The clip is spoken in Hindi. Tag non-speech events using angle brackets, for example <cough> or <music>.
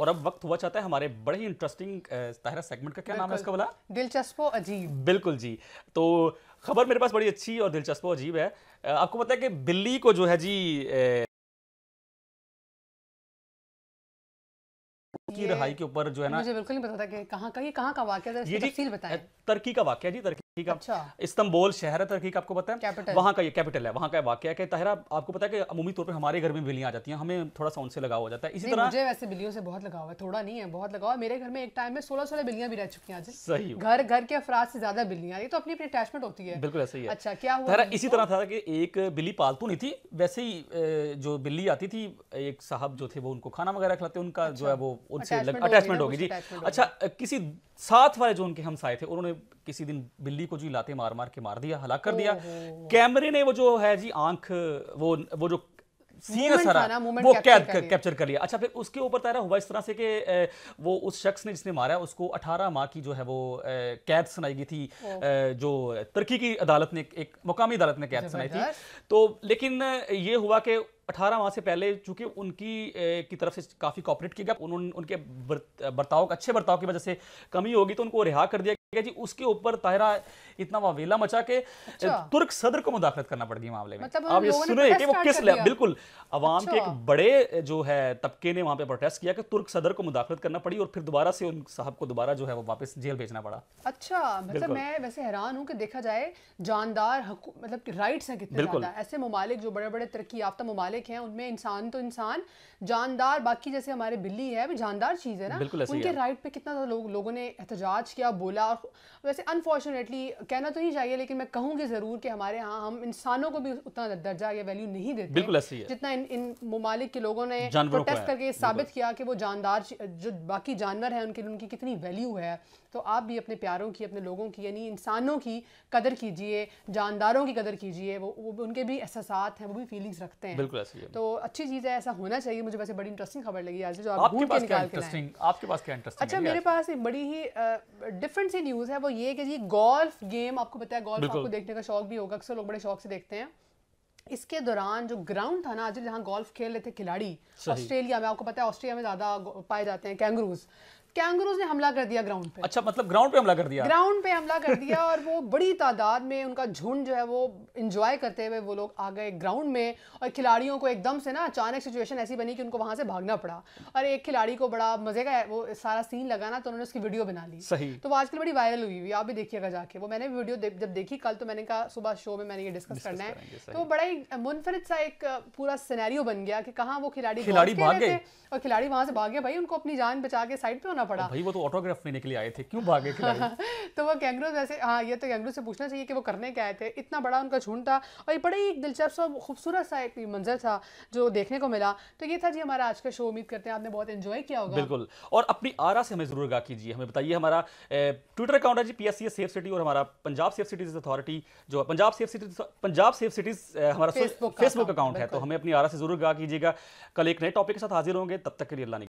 और अब वक्त हुआ चाहता है हमारे बड़े इंटरेस्टिंग ताहरा सेगमेंट का क्या नाम है इसका बोला दिलचस्प अजीब बिल्कुल जी तो खबर मेरे पास बड़ी अच्छी और दिलचस्प अजीब है आपको पता है कि बिल्ली को जो है जी की रहाई के ऊपर जो है ना मुझे बिल्कुल नहीं पता था कि कहां का ये कहां का वाक्य है तफसील बताएं तुर्की का वाक्य जी तुर्की ठीक है अच्छा। इस्तंबोल शहर है तुर्की का आपको पता है वहाँ का ये कैपिटल है वहाँ का वाक्य है तहरा आपको पता है कि अमूमी तौर पर हमारे घर में बिल्लियाँ आ जाती हैं हमें थोड़ा सा उनसे लगाव हो जाता है इसी तरह मुझे वैसे बिल्लियों से बहुत लगाव है थोड़ा नहीं है बहुत लगाव है मेरे घर में एक टाइम में सोलह सोलह बिल्लियाँ भी रह चुकी हैं सही घर घर के अफराज से ज्यादा बिल्लियाँ ये तो अपनी अपनी अटैचमेंट होती है बिल्कुल ऐसा ही है अच्छा क्या हुआ इसी तरह था कि एक बिल्ली पालतू नहीं थी वैसे ही जो बिल्ली आती थी एक साहब जो थे वो उनको खाना वगैरह खिलाते उनका जो है अच्छा। वो उनसे अटैचमेंट होगी जी अच्छा किसी साथ वाले जो उनके हमसाए थे उन्होंने किसी दिन बिल्ली को जी लाते मार मार के मार दिया हलाक कर दिया कैमरे ने वो जो है जी आंख वो वो जो सारा वो कैद कैप्चर कर लिया अच्छा फिर उसके ऊपर तैरा हुआ इस तरह से कि वो उस शख्स ने जिसने मारा उसको 18 माह की जो है वो कैद सुनाई गई थी जो तुर्की की अदालत ने एक मुकामी अदालत ने कैद सुनाई थी तो लेकिन ये हुआ कि अठारह माह से पहले चूंकि उनकी की तरफ से काफ़ी कॉपरेट किया गया उन, उनके बर्ताव अच्छे बर्ताव की वजह से कमी होगी तो उनको रिहा कर दिया गया जी उसके ऊपर ताहिरा इतना वावेला मचा के अच्छा। तुर्क सदर को मुदाखलत करना पड़ गई मामले में मतलब आप ये सुने कि वो किस बिल्कुल अवाम के एक अच्छा। बड़े जो है तबके ने वहाँ पे प्रोटेस्ट किया कि तुर्क सदर को मुदाखलत करना पड़ी और फिर दोबारा से उन साहब को दोबारा जो है वो वापस जेल भेजना पड़ा अच्छा मतलब मैं वैसे हैरान हूँ कि देखा जाए जानदार मतलब राइट्स हैं कितने ज़्यादा ऐसे ममालिक जो बड़े बड़े तरक्की याफ्ता ममालिक मालिक हैं उनमें इंसान तो इंसान जानदार बाकी जैसे हमारे बिल्ली है जानदार चीज़ है ना उनके राइट पे कितना ज़्यादा लोगों ने एहतजाज किया बोला और वैसे अनफॉर्चुनेटली कहना तो नहीं चाहिए लेकिन मैं कहूँगी ज़रूर कि हमारे यहाँ हम इंसानों को भी उतना दर्जा या वैल्यू नहीं देते बिल्कुल जितना इन इन ममालिक के लोगों ने प्रोटेस्ट करके साबित किया कि वो जानदार जो बाकी जानवर हैं उनके उनकी कितनी वैल्यू है तो आप भी अपने प्यारों की अपने लोगों की यानी इंसानों की कदर कीजिए जानदारों की कदर कीजिए वो, वो उनके भी एहसास हैं वो भी फीलिंग्स रखते हैं बिल्कुल तो अच्छी चीज़ है ऐसा होना चाहिए मुझे वैसे बड़ी इंटरेस्टिंग खबर लगी आज जो आपके पास क्या इंटरेस्टिंग आपके पास क्या इंटरेस्टिंग अच्छा मेरे पास एक बड़ी ही डिफरेंट सी न्यूज़ है वो ये कि जी गोल्फ गेम आपको पता है गोल्फ आपको देखने का शौक भी होगा अक्सर लोग बड़े शौक से देखते हैं इसके दौरान जो ग्राउंड था ना आज जहाँ गोल्फ खेल रहे थे खिलाड़ी ऑस्ट्रेलिया में आपको पता है ऑस्ट्रेलिया में ज़्यादा पाए जाते हैं कैंगरूज कैंगरूज ने हमला कर दिया ग्राउंड पे अच्छा मतलब ग्राउंड पे हमला कर दिया ग्राउंड पे हमला कर दिया और वो बड़ी तादाद में उनका झुंड जो है वो इंजॉय करते हुए वो लोग आ गए ग्राउंड में और खिलाड़ियों को एकदम से ना अचानक सिचुएशन ऐसी बनी कि उनको वहां से भागना पड़ा और एक खिलाड़ी को बड़ा मजे का वो सारा सीन लगा ना तो उन्होंने उसकी वीडियो बना ली सही तो आजकल बड़ी वायरल हुई हुई आप भी देखिएगा जाके वो मैंने वीडियो जब देखी कल तो मैंने कहा सुबह शो में मैंने ये डिस्कस करना है तो बड़ा ही मुनफरद सा एक पूरा सिनेरियो बन गया कि कहाँ वो खिलाड़ी खिलाड़ी भाग गए और खिलाड़ी वहां से भाग गए भाई उनको अपनी जान बचा के साइड पे होना पड़ा भाई वो तो ऑटोग्राफ लेने के लिए आए थे क्यों भागे <laughs> तो वो कैंगरू वैसे हाँ ये तो कैंगरू से पूछना चाहिए कि वो करने के आए थे इतना बड़ा उनका झुंड था और ये बड़ा ही दिलचस्प और खूबसूरत सा एक मंजर था जो देखने को मिला तो ये था जी हमारा आज का शो उम्मीद करते हैं आपने बहुत एंजॉय किया होगा बिल्कुल और अपनी आरा से हमें जरूर गा कीजिए हमें बताइए हमारा ट्विटर अकाउंट है जी पी सेफ सिटी और हमारा पंजाब सेफ सिटीज अथॉरिटी जो Punjab safe city Punjab safe cities हमारा फेसबुक अकाउंट है तो हमें अपनी आरा से जरूर गा कीजिएगा कल एक नए टॉपिक के साथ हाजिर होंगे तब तक के लिए अल्लाह